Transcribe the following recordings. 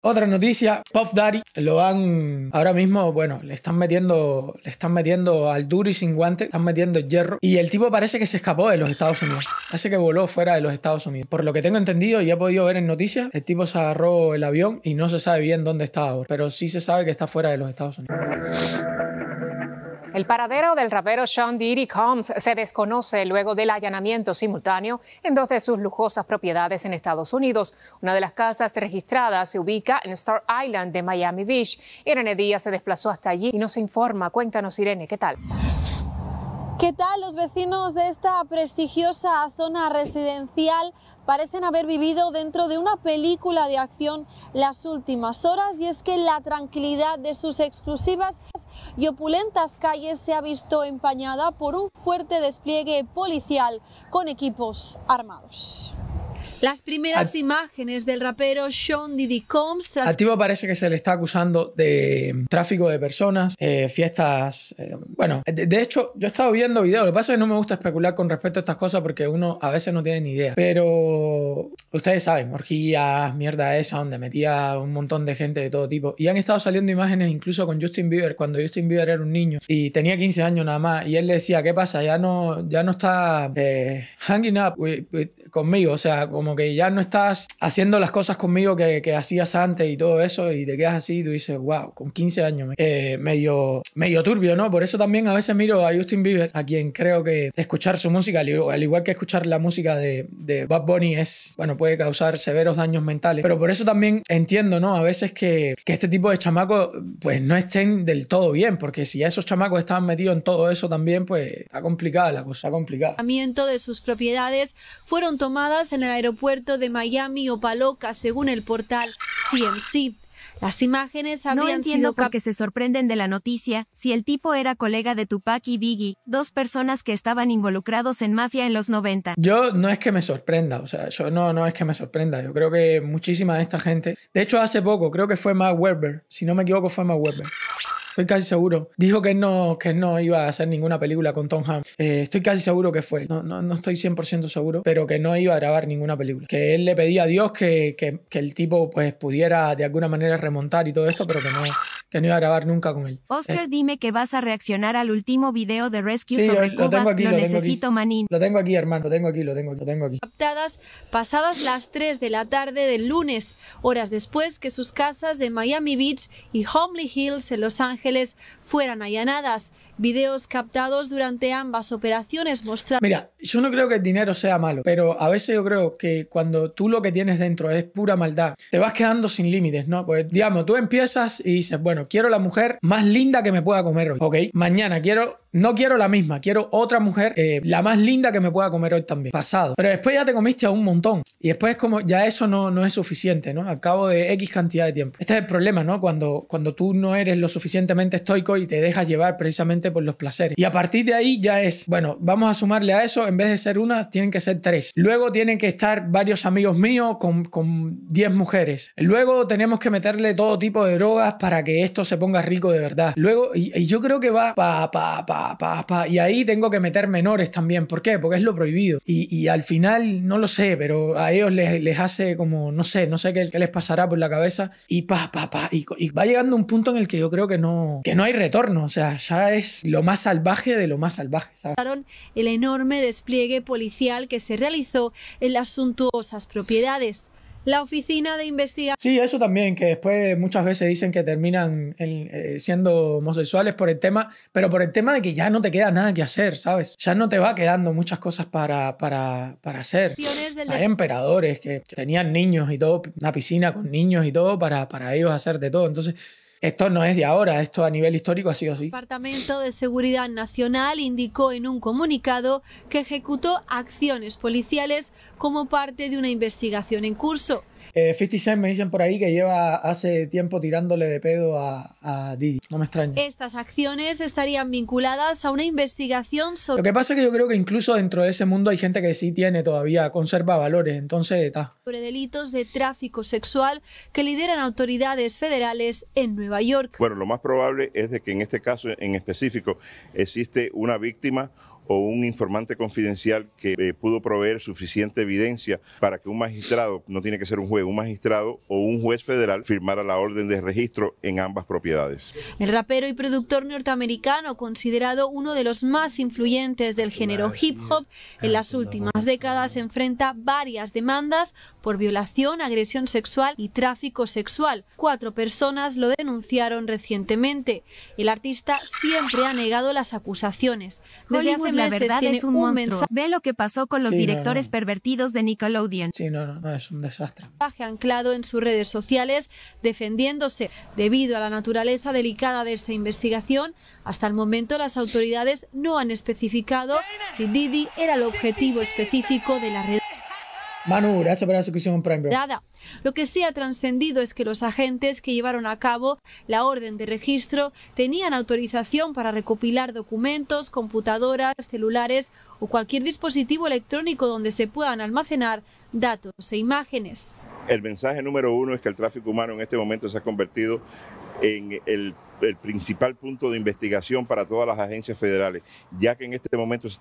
Otra noticia, Puff Daddy lo han ahora mismo, bueno, le están metiendo, le están metiendo al duro y sin guante, están metiendo hierro y el tipo parece que se escapó de los Estados Unidos. Parece que voló fuera de los Estados Unidos. Por lo que tengo entendido y he podido ver en noticias, el tipo se agarró el avión y no se sabe bien dónde está ahora, pero sí se sabe que está fuera de los Estados Unidos. El paradero del rapero Sean Diddy Combs se desconoce luego del allanamiento simultáneo en dos de sus lujosas propiedades en Estados Unidos. Una de las casas registradas se ubica en Star Island de Miami Beach. Irene Díaz se desplazó hasta allí y nos informa. Cuéntanos, Irene, ¿qué tal? ¿Qué tal? Los vecinos de esta prestigiosa zona residencial parecen haber vivido dentro de una película de acción las últimas horas y es que la tranquilidad de sus exclusivas y opulentas calles se ha visto empañada por un fuerte despliegue policial con equipos armados. Las primeras imágenes del rapero Sean Diddy Combs. Activo Al tipo parece que se le está acusando de tráfico de personas, eh, fiestas. Eh, bueno, de, hecho, yo he estado viendo videos. Lo que pasa es que no me gusta especular con respecto a estas cosas porque uno a veces no tiene ni idea. Pero ustedes saben, orgías, mierda esa, donde metía un montón de gente de todo tipo. Y han estado saliendo imágenes incluso con Justin Bieber cuando Justin Bieber era un niño y tenía 15 años nada más. Y él le decía, ¿qué pasa? Ya no, ya no está eh, hanging up conmigo. O sea, como que ya no estás haciendo las cosas conmigo que, hacías antes y todo eso, y te quedas así y tú dices, wow, con 15 años, eh, medio, medio turbio, ¿no? Por eso también a veces miro a Justin Bieber, a quien creo que escuchar su música, al igual que escuchar la música de, de Bad Bunny, es, bueno, puede causar severos daños mentales, pero por eso también entiendo, ¿no? A veces que, este tipo de chamacos, pues no estén del todo bien, porque si a esos chamacos estaban metidos en todo eso también, pues está complicada la cosa, está complicada. de sus propiedades fueron tomadas en el aeropuerto puerto de Miami o Paloca, según el portal CMC Las imágenes habían no entiendo que se sorprenden de la noticia, si el tipo era colega de Tupac y Biggie, dos personas que estaban involucrados en mafia en los 90. Yo no es que me sorprenda, o sea, no, no es que me sorprenda, yo creo que muchísima de esta gente, de hecho hace poco, creo que fue Mark Webber, si no me equivoco fue Mark Webber, estoy casi seguro. Dijo que no, que no iba a hacer ninguna película con Tom Hanks. Eh, estoy casi seguro que fue. No, no, estoy 100% seguro, pero que no iba a grabar ninguna película. Que él le pedía a Dios que, que, el tipo pues pudiera de alguna manera remontar y todo esto, pero que no que no iba a grabar nunca con él. Oscar, dime que vas a reaccionar al último video de Rescue sí, sobre Lo tengo aquí, lo, tengo necesito, aquí. Lo tengo aquí, hermano, lo tengo aquí, lo tengo, lo tengo aquí. Captadas pasadas las 3 de la tarde del lunes, horas después que sus casas de Miami Beach y Homely Hills en Los Ángeles fueran allanadas. Videos captados durante ambas operaciones mostraron... Mira, yo no creo que el dinero sea malo, pero a veces yo creo que cuando tú lo que tienes dentro es pura maldad, te vas quedando sin límites, ¿no? Pues digamos, tú empiezas y dices, bueno, quiero la mujer más linda que me pueda comer hoy, ¿ok? Mañana quiero no quiero la misma, quiero otra mujer, eh, la más linda que me pueda comer hoy también. Pasado. Pero después ya te comiste a un montón. Y después es como ya eso no, no es suficiente, ¿no? Al cabo de X cantidad de tiempo. Este es el problema, ¿no? Cuando, cuando tú no eres lo suficientemente estoico y te dejas llevar precisamente por los placeres. Y a partir de ahí ya es, bueno, vamos a sumarle a eso, en vez de ser una, tienen que ser tres. Luego tienen que estar varios amigos míos con, con 10 mujeres. Luego tenemos que meterle todo tipo de drogas para que esto se ponga rico de verdad. Luego, y, yo creo que va pa, pa, pa y ahí tengo que meter menores también. ¿Por qué? Porque es lo prohibido. Y, al final, no lo sé, pero a ellos les, les hace como, no sé, no sé qué, les pasará por la cabeza. Y pa, pa, pa. Y, va llegando un punto en el que yo creo que no, que no hay retorno. O sea, ya es lo más salvaje de lo más salvaje. El enorme despliegue policial que se realizó en las suntuosas propiedades la oficina de investigación. Sí, eso también, que después muchas veces dicen que terminan eh, siendo homosexuales por el tema, pero por el tema de que ya no te queda nada que hacer, ¿sabes? Ya no te va quedando muchas cosas para, para, para hacer. Hay emperadores que, que tenían niños y todo, una piscina con niños y todo para, para ellos hacer de todo. Entonces, esto no es de ahora, esto a nivel histórico ha sido así. El Departamento de Seguridad Nacional indicó en un comunicado que ejecutó acciones policiales como parte de una investigación en curso. Eh, Cent me dicen por ahí que lleva hace tiempo tirándole de pedo a, Didi. No me extraña. Estas acciones estarían vinculadas a una investigación sobre... Lo que pasa es que yo creo que incluso dentro de ese mundo hay gente que sí tiene todavía, conserva valores, entonces está. Sobre delitos de tráfico sexual que lideran autoridades federales en Nueva York. Bueno, lo más probable es de que en este caso en específico existe una víctima o un informante confidencial que eh, pudo proveer suficiente evidencia para que un magistrado, no tiene que ser un juez, un magistrado o un juez federal firmara la orden de registro en ambas propiedades. El rapero y productor norteamericano, considerado uno de los más influyentes del género hip hop, en las últimas décadas enfrenta varias demandas por violación, agresión sexual y tráfico sexual. Cuatro personas lo denunciaron recientemente. El artista siempre ha negado las acusaciones. Desde hace la verdad es un, monstruo. Ve lo que pasó con los directores pervertidos de Nickelodeon. Sí, no, no, no, es un desastre. Anclado en sus redes sociales, defendiéndose. Debido a la naturaleza delicada de esta investigación, hasta el momento las autoridades no han especificado si Didi era el objetivo específico de la red. Manu, gracias por la suscripción en Prime. Nada. Lo que sí ha trascendido es que los agentes que llevaron a cabo la orden de registro tenían autorización para recopilar documentos, computadoras, celulares o cualquier dispositivo electrónico donde se puedan almacenar datos e imágenes. El mensaje número uno es que el tráfico humano en este momento se ha convertido en el el principal punto de investigación para todas las agencias federales, ya que en este momento se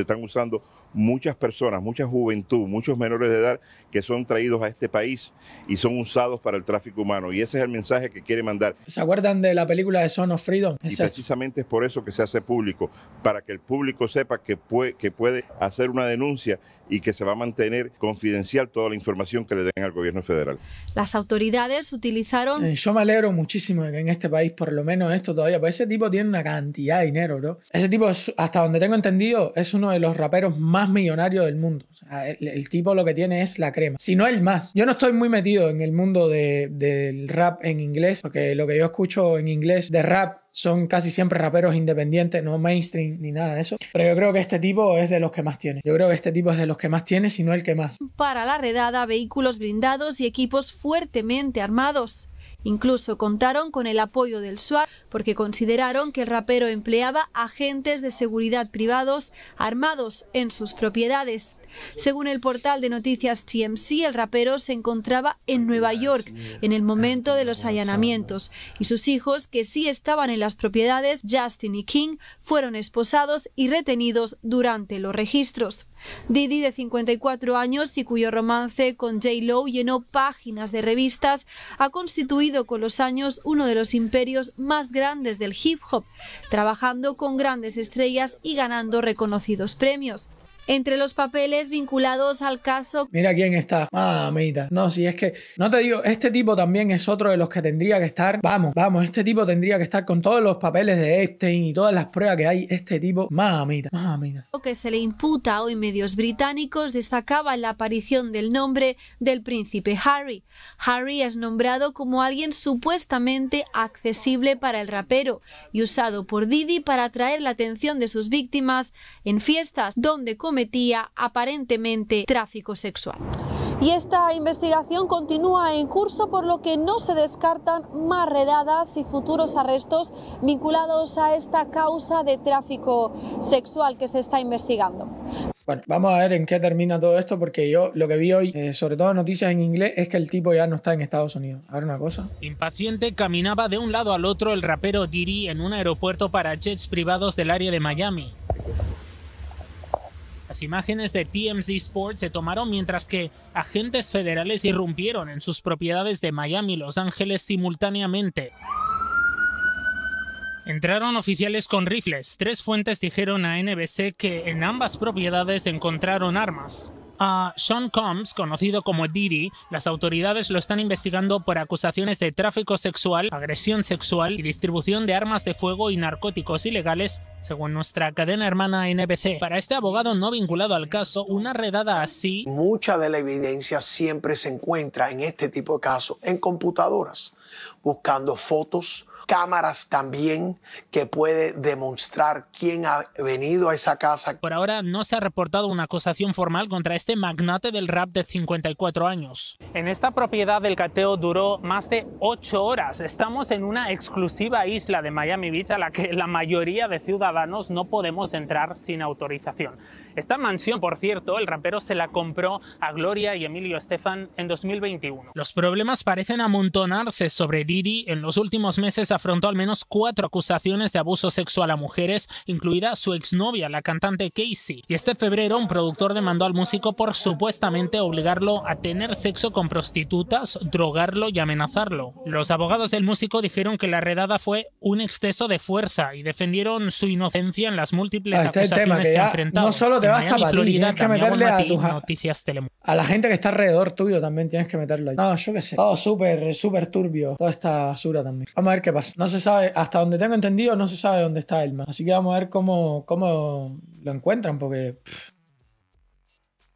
están, usando muchas personas, mucha juventud, muchos menores de edad que son traídos a este país y son usados para el tráfico humano. Y ese es el mensaje que quiere mandar. ¿Se acuerdan de la película de Son of Freedom? y precisamente es por eso que se hace público, para que el público sepa que puede, hacer una denuncia y que se va a mantener confidencial toda la información que le den al gobierno federal. Las autoridades utilizaron... Eh, yo me alegro muchísimo en este país por lo menos esto todavía. Pues ese tipo tiene una cantidad de dinero, bro. Ese tipo, hasta donde tengo entendido, es uno de los raperos más millonarios del mundo. el, tipo lo que tiene es la crema. Si no el más. Yo no estoy muy metido en el mundo del rap en inglés, porque lo que yo escucho en inglés de rap son casi siempre raperos independientes, no mainstream ni nada de eso. Pero yo creo que este tipo es de los que más tiene. Yo creo que este tipo es de los que más tiene, si no el que más. Para la redada, vehículos blindados y equipos fuertemente armados. Incluso contaron con el apoyo del SWAT porque consideraron que el rapero empleaba agentes de seguridad privados armados en sus propiedades. Según el portal de noticias TMC, el rapero se encontraba en Nueva York en el momento de los allanamientos y sus hijos, que sí estaban en las propiedades, Justin y King, fueron esposados y retenidos durante los registros. Didi, de 54 años y cuyo romance con J. Lowe llenó páginas de revistas, ha constituido con los años uno de los imperios más grandes del hip hop, trabajando con grandes estrellas y ganando reconocidos premios entre los papeles vinculados al caso. Mira quién está. Mamita. No, si es que, no te digo, este tipo también es otro de los que tendría que estar. Vamos, vamos, este tipo tendría que estar con todos los papeles de Epstein y todas las pruebas que hay. Este tipo, mamita, mamita. Lo que se le imputa hoy medios británicos destacaba la aparición del nombre del príncipe Harry. Harry es nombrado como alguien supuestamente accesible para el rapero y usado por Didi para atraer la atención de sus víctimas en fiestas donde come aparentemente tráfico sexual. Y esta investigación continúa en curso, por lo que no se descartan más redadas y futuros arrestos vinculados a esta causa de tráfico sexual que se está investigando. Bueno, vamos a ver en qué termina todo esto, porque yo lo que vi hoy, eh, sobre todo noticias en inglés, es que el tipo ya no está en Estados Unidos. A una cosa. Impaciente, caminaba de un lado al otro el rapero Diri en un aeropuerto para jets privados del área de Miami. Las imágenes de TMZ Sports se tomaron mientras que agentes federales irrumpieron en sus propiedades de Miami y Los Ángeles simultáneamente. Entraron oficiales con rifles. Tres fuentes dijeron a NBC que en ambas propiedades encontraron armas a Sean Combs, conocido como Diddy, las autoridades lo están investigando por acusaciones de tráfico sexual, agresión sexual y distribución de armas de fuego y narcóticos ilegales, según nuestra cadena hermana NBC. Para este abogado no vinculado al caso, una redada así... Mucha de la evidencia siempre se encuentra en este tipo de casos en computadoras, buscando fotos, cámaras también que puede demostrar quién ha venido a esa casa. Por ahora no se ha reportado una acusación formal contra este magnate del rap de 54 años. En esta propiedad el cateo duró más de 8 horas. Estamos en una exclusiva isla de Miami Beach a la que la mayoría de ciudadanos no podemos entrar sin autorización. Esta mansión, por cierto, el rapero se la compró a Gloria y Emilio Estefan en 2021. Los problemas parecen amontonarse sobre Didi en los últimos meses afrontó al menos cuatro acusaciones de abuso sexual a mujeres, incluida su exnovia, la cantante Casey. Y este febrero un productor demandó al músico por supuestamente obligarlo a tener sexo con prostitutas, drogarlo y amenazarlo. Los abogados del músico dijeron que la redada fue un exceso de fuerza y defendieron su inocencia en las múltiples ah, este acusaciones que, enfrentaba. No solo te Florida, que meterle a Noticias a la gente que está alrededor tuyo también tienes que meterlo ahí. No, yo qué sé. Todo oh, súper, súper turbio. Toda esta basura también. Vamos a ver qué pasa. No se sabe, hasta donde tengo entendido, no se sabe dónde está Elma. Así que vamos a ver cómo, cómo lo encuentran, porque